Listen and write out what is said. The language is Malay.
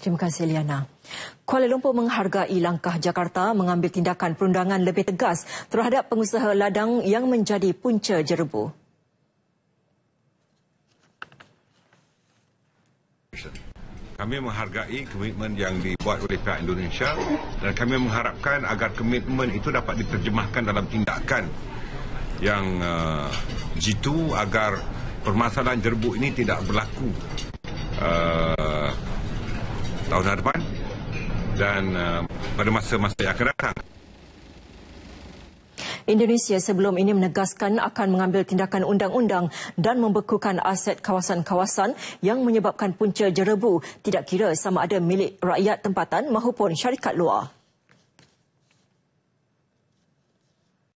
terima kasih Liana. Kuala Lumpur menghargai langkah Jakarta mengambil tindakan perundangan lebih tegas terhadap pengusaha ladang yang menjadi punca jerebu. Kami menghargai komitmen yang dibuat oleh pihak Indonesia dan kami mengharapkan agar komitmen itu dapat diterjemahkan dalam tindakan yang uh, jitu agar permasalahan jerebu ini tidak berlaku. Uh, tahun hadapan dan uh, pada masa-masa yang akan datang. Indonesia sebelum ini menegaskan akan mengambil tindakan undang-undang dan membekukan aset kawasan-kawasan yang menyebabkan punca jerebu tidak kira sama ada milik rakyat tempatan maupun syarikat luar.